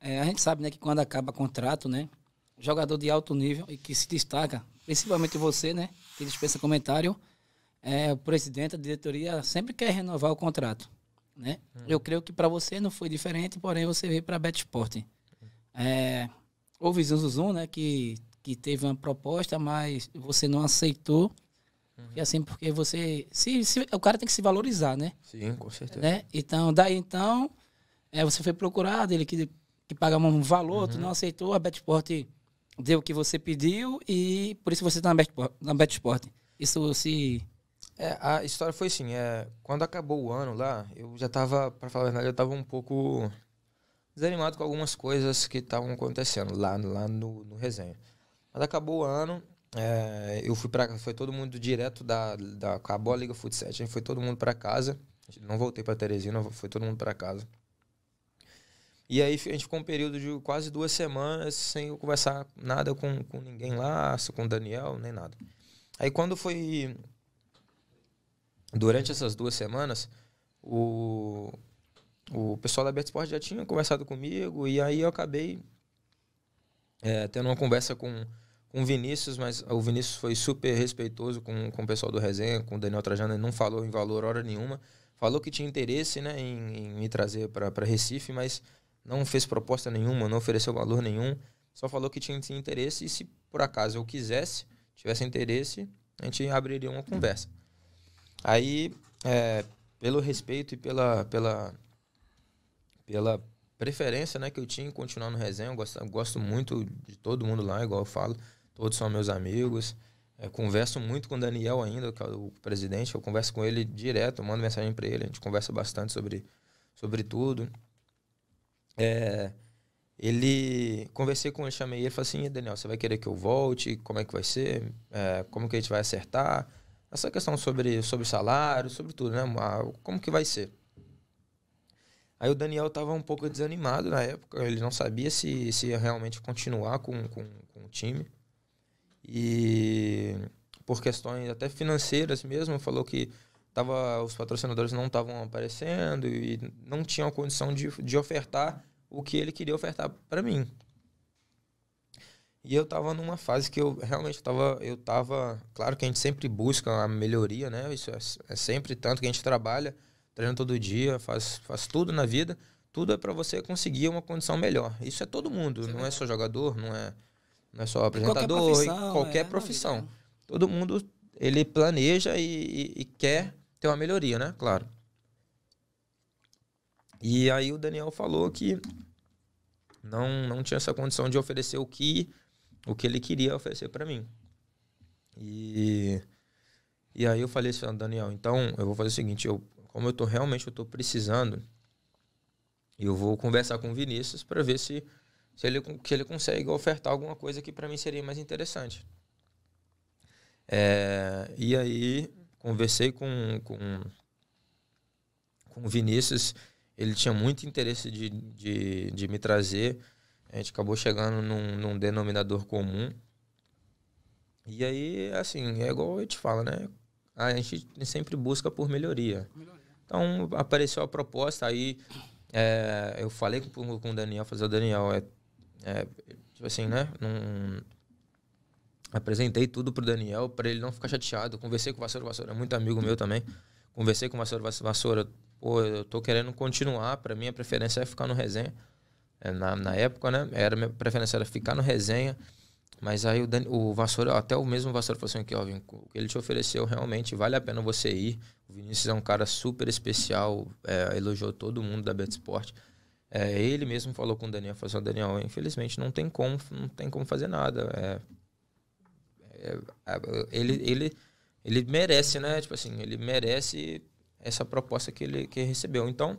É, a gente sabe né, que quando acaba contrato, né? Jogador de alto nível e que se destaca, principalmente você, né? Que dispensa comentário, é, o presidente, a diretoria sempre quer renovar o contrato. Né? Hum. Eu creio que para você não foi diferente, porém você veio para a Betsport. É, houve Zunzuzum, né? Que, que teve uma proposta, mas você não aceitou. Uhum. E assim, porque você. Se, se, o cara tem que se valorizar, né? Sim, com certeza. Né? Então, daí então, é, você foi procurado, ele que, que paga um valor, uhum. tu não uhum. aceitou, a Betsport deu o que você pediu e por isso você está na Betsport. Na Isso se... É, a história foi assim, é, quando acabou o ano lá, eu já estava, para falar a verdade, eu estava um pouco desanimado com algumas coisas que estavam acontecendo lá, lá no, no resenha. Mas acabou o ano, é, eu fui para foi todo mundo direto da, da acabou a Liga Futsal, a foi todo mundo para casa. Não voltei para Teresina, foi todo mundo para casa. E aí a gente ficou um período de quase duas semanas sem eu conversar nada com, com ninguém lá, com o Daniel, nem nada. Aí quando foi. Durante essas duas semanas, o, o pessoal da Aberto Sport já tinha conversado comigo, e aí eu acabei é, tendo uma conversa com, com o Vinícius, mas o Vinícius foi super respeitoso com, com o pessoal do resenha, com o Daniel Trajano, ele não falou em valor hora nenhuma. Falou que tinha interesse né, em, em me trazer para Recife, mas não fez proposta nenhuma, não ofereceu valor nenhum, só falou que tinha, interesse e se por acaso eu quisesse, tivesse interesse, a gente abriria uma conversa. Aí, é, pelo respeito e pela, pela, pela preferência né, que eu tinha em continuar no resenha, eu gosto, eu gosto muito de todo mundo lá, igual eu falo, todos são meus amigos. É, converso muito com o Daniel ainda, que é o presidente, eu converso com ele direto, mando mensagem para ele, a gente conversa bastante sobre, sobre tudo. É, ele conversei com ele, chamei ele, falei assim, Daniel, você vai querer que eu volte? Como é que vai ser? É, como que a gente vai acertar? Essa questão sobre sobre salário, sobre tudo, né? Como que vai ser? Aí o Daniel estava um pouco desanimado na época, ele não sabia se, se ia realmente continuar com, com, com o time. E por questões até financeiras mesmo, falou que tava, os patrocinadores não estavam aparecendo e não tinham condição de, de ofertar o que ele queria ofertar para mim. E eu estava numa fase que eu realmente estava eu tava, claro que a gente sempre busca a melhoria, né? Isso é, é sempre tanto que a gente trabalha, treina todo dia, faz, faz tudo na vida, tudo é para você conseguir uma condição melhor. Isso é todo mundo, Sim. não é só jogador, não é não é só apresentador, qualquer profissão. Qualquer é, profissão. Todo mundo ele planeja e, e, e quer ter uma melhoria, né? Claro. E aí o Daniel falou que não não tinha essa condição de oferecer o que o que ele queria oferecer para mim. E e aí eu falei assim, ah, Daniel, então eu vou fazer o seguinte, eu como eu tô realmente eu tô precisando, eu vou conversar com o Vinícius para ver se se ele que ele consegue ofertar alguma coisa que para mim seria mais interessante. É, e aí Conversei com, com, com o Vinícius, ele tinha muito interesse de, de, de me trazer. A gente acabou chegando num, num denominador comum. E aí, assim, é igual eu te falo, né? A gente sempre busca por melhoria. Então, apareceu a proposta, aí é, eu falei com, com o Daniel, fazer o Daniel, é, é, tipo assim, né? Num, apresentei tudo pro Daniel para ele não ficar chateado. Conversei com o Vassoura, o Vassoura é muito amigo meu também. Conversei com o Vassoura, Vassoura, pô, eu tô querendo continuar, para mim a preferência é ficar no resenha. É, na, na época, né? Era minha preferência era ficar no resenha. Mas aí o, Dan, o Vassoura, até o mesmo Vassoura falou assim, aqui, ó, o que ele te ofereceu realmente vale a pena você ir. O Vinícius é um cara super especial, é, elogiou todo mundo da Betsport. É, ele mesmo falou com o Daniel, falou assim, Daniel, infelizmente não tem como, não tem como fazer nada. É, é, ele, ele, ele merece, né? Tipo assim, ele merece essa proposta que ele que recebeu. Então,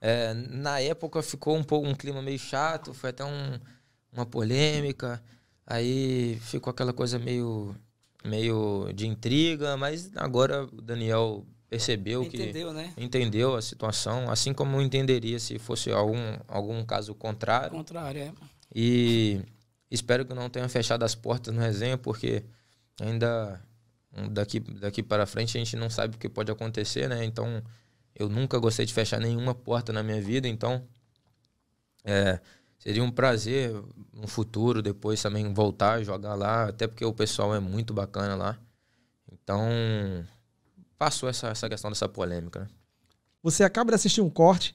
é, na época ficou um pouco um clima meio chato, foi até um, uma polêmica, aí ficou aquela coisa meio meio de intriga, mas agora o Daniel percebeu entendeu, que né? entendeu a situação, assim como entenderia se fosse algum algum caso contrário. Contrário, é. E Espero que não tenha fechado as portas no resenha, porque ainda hum, daqui, daqui para frente a gente não sabe o que pode acontecer, né? Então, eu nunca gostei de fechar nenhuma porta na minha vida, então é, seria um prazer no futuro depois também voltar a jogar lá, até porque o pessoal é muito bacana lá. Então, passou essa, essa questão dessa polêmica, né? Você acaba de assistir um corte